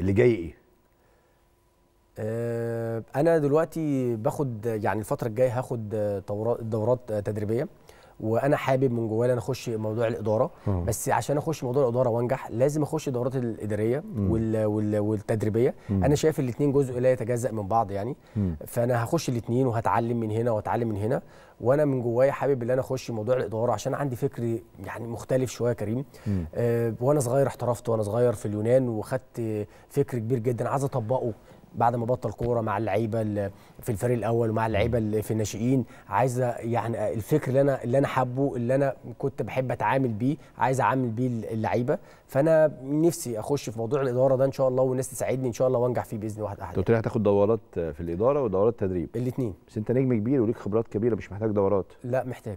اللي جاي ايه آه، انا دلوقتي باخد يعني الفتره الجايه هاخد دورات تدريبيه وانا حابب من جوايا انا اخش موضوع الاداره مم. اه. بس عشان اخش موضوع الاداره وانجح لازم اخش الدورات الاداريه وال وال والتدريبيه مم. انا شايف الاثنين جزء لا يتجزا من بعض يعني مم. فانا هخش الاثنين وهتعلم من هنا واتعلم من هنا وانا من جوايا حابب ان انا اخش موضوع الاداره عشان عندي فكر يعني مختلف شويه كريم أه وانا صغير احترفت وانا صغير في اليونان وخدت فكر كبير جدا عايز اطبقه بعد ما بطل كوره مع اللعيبه في الفريق الاول ومع اللعيبه في الناشئين عايز يعني الفكر اللي انا اللي انا حبه اللي انا كنت بحب اتعامل بيه عايز اعامل بيه اللعيبه فانا نفسي اخش في موضوع الاداره ده ان شاء الله والناس تساعدني ان شاء الله وانجح فيه باذن واحد احد قلت لي هتاخد دورات في الاداره ودورات تدريب الاثنين بس انت نجم كبير وليك خبرات كبيره مش محتاج دورات لا محتاج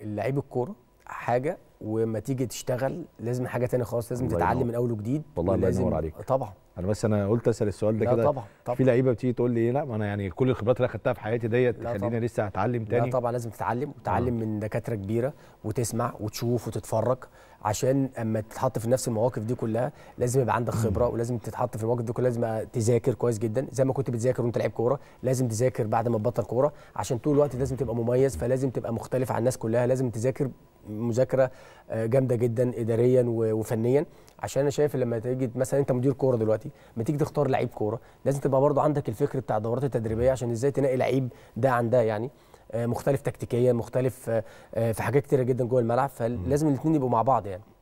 اللعيب الكوره حاجه وما تيجي تشتغل لازم حاجه تانية خالص لازم تتعلم من اول وجديد والله الله ينور عليك طبعا انا بس انا قلت اسال السؤال ده كده طبعا طبعا في لعيبه بتيجي تقول لي لا ما انا يعني كل الخبرات اللي اخدتها في حياتي ديت تخليني لسه هتعلم تاني لا طبعا لازم تتعلم وتتعلم آه. من دكاتره كبيره وتسمع وتشوف وتتفرج عشان اما تتحط في نفس المواقف دي كلها لازم يبقى عندك خبره ولازم تتحط في المواقف دي كلها لازم تذاكر كويس جدا زي ما كنت بتذاكر وانت لعيب كوره لازم تذاكر بعد ما تبطل كوره عشان طول الوقت لازم تبقى مميز فلازم تبقى مختلف عن الناس كلها لازم تذاكر مذاكره آه، جامده جدا اداريا وفنيا عشان انا شايف لما تيجي مثلا انت مدير كوره دلوقتي لما تيجي تختار لعيب كوره لازم تبقى برضو عندك الفكر بتاع الدورات التدريبيه عشان ازاي تنقي لعيب ده عن ده يعني آه، مختلف تكتيكيا مختلف آه، في حاجات كتيره جدا جوه الملعب فلازم الاثنين يبقوا مع بعض يعني